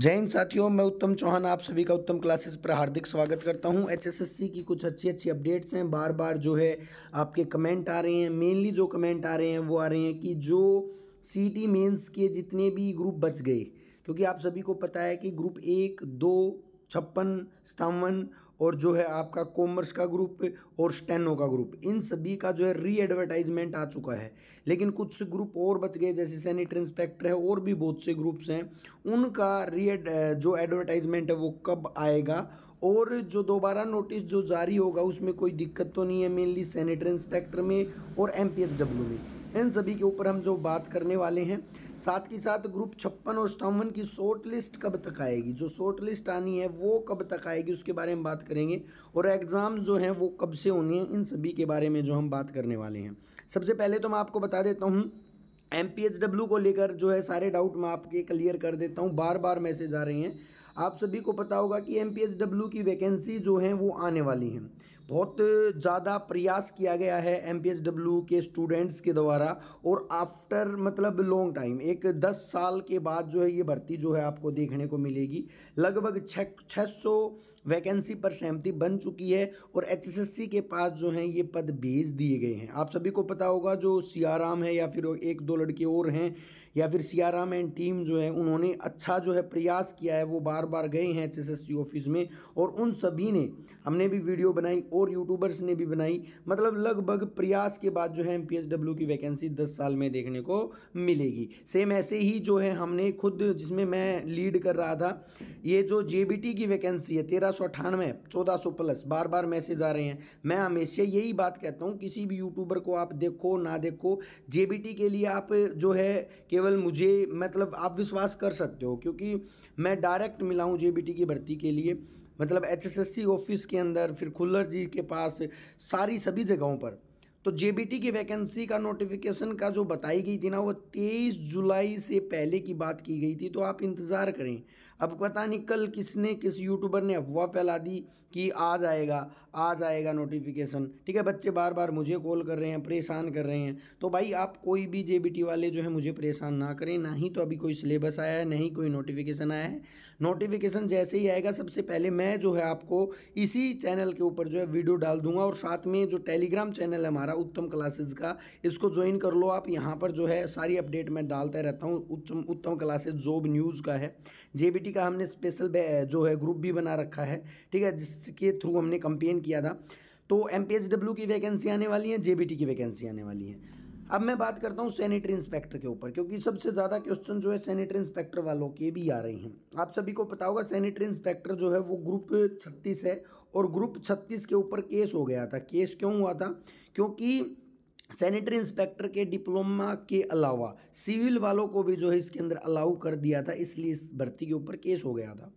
जय हिंद साथियों मैं उत्तम चौहान आप सभी का उत्तम क्लासेस पर हार्दिक स्वागत करता हूं एचएसएससी की कुछ अच्छी अच्छी अपडेट्स हैं बार बार जो है आपके कमेंट आ रहे हैं मेनली जो कमेंट आ रहे हैं वो आ रहे हैं कि जो सीटी मेंस के जितने भी ग्रुप बच गए क्योंकि आप सभी को पता है कि ग्रुप एक दो छप्पन सतावन और जो है आपका कॉमर्स का ग्रुप और स्टेनो का ग्रुप इन सभी का जो है री एडवर्टाइजमेंट आ चुका है लेकिन कुछ ग्रुप और बच गए जैसे सैनिटरी इंस्पेक्टर है और भी बहुत से ग्रुप्स हैं उनका री जो एडवर्टाइजमेंट है वो कब आएगा और जो दोबारा नोटिस जो जारी होगा उसमें कोई दिक्कत तो नहीं है मेनली सैनिटरी इंस्पेक्टर में और एम में इन सभी के ऊपर हम जो बात करने वाले हैं साथ ही साथ ग्रुप छप्पन और सतावन की शॉर्ट लिस्ट कब तक आएगी जो शॉर्ट लिस्ट आनी है वो कब तक आएगी उसके बारे में बात करेंगे और एग्ज़ाम जो हैं वो कब से होने हैं इन सभी के बारे में जो हम बात करने वाले हैं सबसे पहले तो मैं आपको बता देता हूँ एम को लेकर जो है सारे डाउट मैं आपके क्लियर कर देता हूँ बार बार मैसेज आ रहे हैं आप सभी को पता होगा कि एम की वैकेंसी जो हैं वो आने वाली हैं बहुत ज़्यादा प्रयास किया गया है एम के स्टूडेंट्स के द्वारा और आफ्टर मतलब लॉन्ग टाइम एक 10 साल के बाद जो है ये भर्ती जो है आपको देखने को मिलेगी लगभग छः छः सौ वैकेंसी पर सहमति बन चुकी है और एचएसएससी के पास जो हैं ये पद भेज दिए गए हैं आप सभी को पता होगा जो सियाराम है या फिर एक दो लड़के और हैं या फिर सियाराम एंड टीम जो है उन्होंने अच्छा जो है प्रयास किया है वो बार बार गए हैं एच ऑफिस में और उन सभी ने हमने भी वीडियो बनाई और यूट्यूबर्स ने भी बनाई मतलब लगभग प्रयास के बाद जो है एम की वैकेंसी दस साल में देखने को मिलेगी सेम ऐसे ही जो है हमने खुद जिसमें मैं लीड कर रहा था ये जो जे की वैकेंसी है तेरह सौ अठानवे चौदह सौ प्लस बार बार मैसेज आ रहे हैं मैं हमेशा यही बात कहता हूँ किसी भी यूट्यूबर को आप देखो ना देखो जे के लिए आप जो है केवल लेवल मुझे मतलब आप विश्वास कर सकते हो क्योंकि मैं डायरेक्ट मिला हूँ जे की भर्ती के लिए मतलब एच ऑफिस के अंदर फिर खुल्लर जी के पास सारी सभी जगहों पर तो जे की वैकेंसी का नोटिफिकेशन का जो बताई गई थी ना वो तेईस जुलाई से पहले की बात की गई थी तो आप इंतज़ार करें अब पता नहीं कल किसने किस यूट्यूबर ने अफवाह फैला दी कि आज आएगा आज आएगा नोटिफिकेशन ठीक है बच्चे बार बार मुझे कॉल कर रहे हैं परेशान कर रहे हैं तो भाई आप कोई भी जे वाले जो है मुझे परेशान ना करें ना ही तो अभी कोई सिलेबस आया है ना ही कोई नोटिफिकेशन आया है नोटिफिकेशन जैसे ही आएगा सबसे पहले मैं जो है आपको इसी चैनल के ऊपर जो है वीडियो डाल दूंगा और साथ में जो टेलीग्राम चैनल है हमारा उत्तम क्लासेज का इसको ज्वाइन कर लो आप यहाँ पर जो है सारी अपडेट मैं डालता रहता हूँ उत्तम उत्तम क्लासेज जॉब न्यूज़ का है जे का हमने स्पेशल जो है ग्रुप भी बना रखा है ठीक है जिसके थ्रू हमने कंपेन किया था तो एम की वैकेंसी आने वाली है जे की वैकेंसी आने वाली है अब मैं बात करता हूँ सैनिटरी इंस्पेक्टर के ऊपर क्योंकि सबसे ज़्यादा क्वेश्चन जो है सैनिटरी इंस्पेक्टर वालों के भी आ रहे हैं आप सभी को पता होगा सैनिटरी इंस्पेक्टर जो है वो ग्रुप छत्तीस है और ग्रुप छत्तीस के ऊपर केस हो गया था केस क्यों हुआ था क्योंकि सैनिटरी इंस्पेक्टर के डिप्लोमा के अलावा सिविल वालों को भी जो है इसके अंदर अलाउ कर दिया था इसलिए इस भर्ती के ऊपर केस हो गया था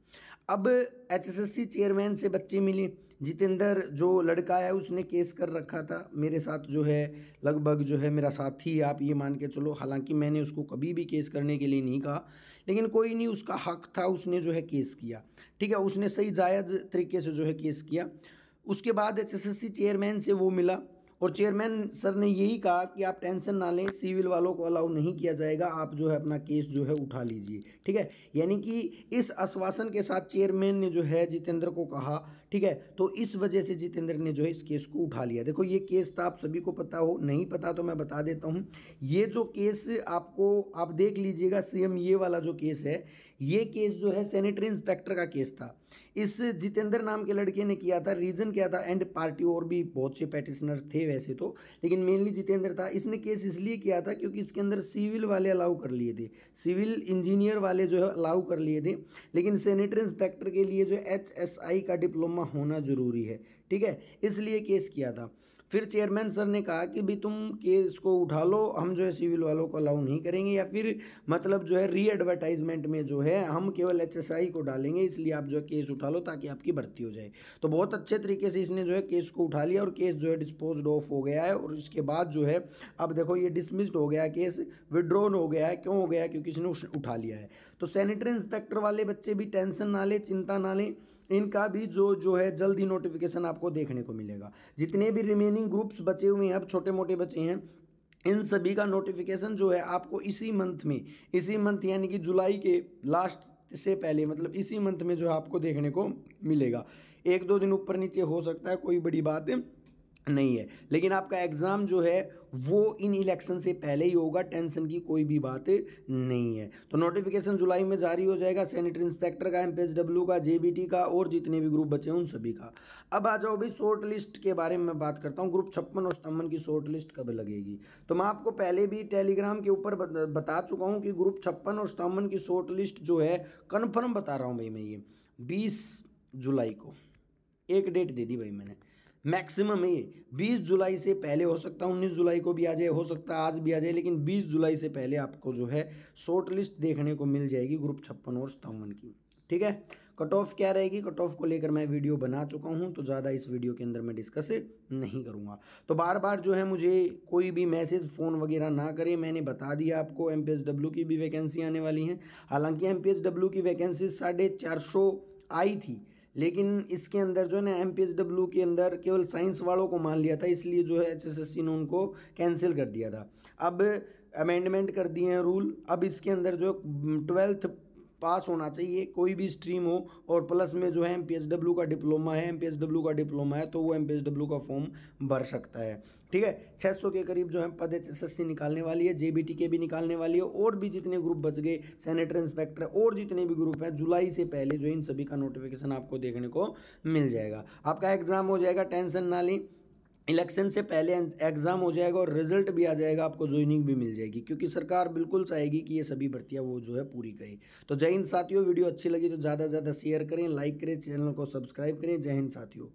अब एचएसएससी चेयरमैन से बच्चे मिले जितेंद्र जो लड़का है उसने केस कर रखा था मेरे साथ जो है लगभग जो है मेरा साथी आप ये मान के चलो हालांकि मैंने उसको कभी भी केस करने के लिए नहीं कहा लेकिन कोई नहीं उसका हक था उसने जो है केस किया ठीक है उसने सही जायज़ तरीके से जो है केस किया उसके बाद एचएसएससी चेयरमैन से वो मिला और चेयरमैन सर ने यही कहा कि आप टेंशन ना लें सिविल वालों को अलाउ नहीं किया जाएगा आप जो है अपना केस जो है उठा लीजिए ठीक है यानी कि इस आश्वासन के साथ चेयरमैन ने जो है जितेंद्र को कहा ठीक है तो इस वजह से जितेंद्र ने जो है इस केस को उठा लिया देखो ये केस था तो आप सभी को पता हो नहीं पता तो मैं बता देता हूँ ये जो केस आपको आप देख लीजिएगा सी ये वाला जो केस है ये केस जो है सैनिटरी इंस्पेक्टर का केस था इस जितेंद्र नाम के लड़के ने किया था रीजन क्या था एंड पार्टी और भी बहुत से पैटिशनर थे वैसे तो लेकिन मेनली जितेंद्र था इसने केस इसलिए किया था क्योंकि इसके अंदर सिविल वाले अलाउ कर लिए थे सिविल इंजीनियर वाले जो है अलाउ कर लिए थे लेकिन सैनिटरी इंस्पेक्टर के लिए जो एच का डिप्लोमा होना ज़रूरी है ठीक है इसलिए केस किया था फिर चेयरमैन सर ने कहा कि भी तुम केस को उठा लो हम जो है सिविल वालों को अलाउ नहीं करेंगे या फिर मतलब जो है री एडवर्टाइजमेंट में जो है हम केवल एच को डालेंगे इसलिए आप जो है केस उठा लो ताकि आपकी भर्ती हो जाए तो बहुत अच्छे तरीके से इसने जो है केस को उठा लिया और केस जो है डिस्पोज ऑफ हो गया है और इसके बाद जो है अब देखो ये डिसमिस्ड हो गया केस विड्रॉन हो गया है क्यों हो गया क्योंकि इसने उठा लिया है तो सैनिटरी इंस्पेक्टर वाले बच्चे भी टेंशन ना लें चिंता ना लें इनका भी जो जो है जल्द ही नोटिफिकेशन आपको देखने को मिलेगा जितने भी रिमेनिंग ग्रुप्स बचे हुए हैं अब छोटे मोटे बचे हैं इन सभी का नोटिफिकेशन जो है आपको इसी मंथ में इसी मंथ यानी कि जुलाई के लास्ट से पहले मतलब इसी मंथ में जो है आपको देखने को मिलेगा एक दो दिन ऊपर नीचे हो सकता है कोई बड़ी बात है नहीं है लेकिन आपका एग्ज़ाम जो है वो इन इलेक्शन से पहले ही होगा टेंशन की कोई भी बात नहीं है तो नोटिफिकेशन जुलाई में जारी हो जाएगा सैनिटरी इंस्पेक्टर का एम का जे का और जितने भी ग्रुप बचे उन सभी का अब आ जाओ भाई शॉर्ट लिस्ट के बारे में बात करता हूँ ग्रुप छप्पन और सत्तावन की शॉर्ट लिस्ट कब लगेगी तो मैं आपको पहले भी टेलीग्राम के ऊपर बता चुका हूँ कि ग्रुप छप्पन और सत्तावन की शॉर्ट लिस्ट जो है कन्फर्म बता रहा हूँ भाई मैं ये बीस जुलाई को एक डेट दे दी भाई मैंने मैक्सिमम ये 20 जुलाई से पहले हो सकता है 19 जुलाई को भी आ जाए हो सकता है आज भी आ जाए लेकिन 20 जुलाई से पहले आपको जो है शॉर्ट लिस्ट देखने को मिल जाएगी ग्रुप छप्पन और सतावन की ठीक है कट ऑफ क्या रहेगी कट ऑफ को लेकर मैं वीडियो बना चुका हूं तो ज़्यादा इस वीडियो के अंदर मैं डिस्कस नहीं करूंगा तो बार बार जो है मुझे कोई भी मैसेज फ़ोन वगैरह ना करें मैंने बता दिया आपको एम की भी वैकेंसी आने वाली हैं हालांकि एम की वैकेंसी साढ़े आई थी लेकिन इसके अंदर जो है ना एम के अंदर केवल साइंस वालों को मान लिया था इसलिए जो है एच ने उनको कैंसिल कर दिया था अब अमेंडमेंट कर दिए हैं रूल अब इसके अंदर जो ट्वेल्थ पास होना चाहिए कोई भी स्ट्रीम हो और प्लस में जो है एम का डिप्लोमा है एम का डिप्लोमा है तो वो एम का फॉर्म भर सकता है ठीक है 600 के करीब जो है पद एच एस निकालने वाली है जेबीटी के भी निकालने वाली है और भी जितने ग्रुप बच गए सैनिटरी इंस्पेक्टर और जितने भी ग्रुप हैं जुलाई से पहले जो इन सभी का नोटिफिकेशन आपको देखने को मिल जाएगा आपका एग्जाम हो जाएगा टेंशन ना लें इलेक्शन से पहले एग्ज़ाम हो जाएगा और रिजल्ट भी आ जाएगा आपको ज्वाइनिंग भी मिल जाएगी क्योंकि सरकार बिल्कुल चाहेगी कि ये सभी भर्तियाँ वो जो है पूरी करे तो जय हिंद साथियों वीडियो अच्छी लगी तो ज़्यादा से ज़्यादा शेयर करें लाइक करें चैनल को सब्सक्राइब करें जय हिंद साथियों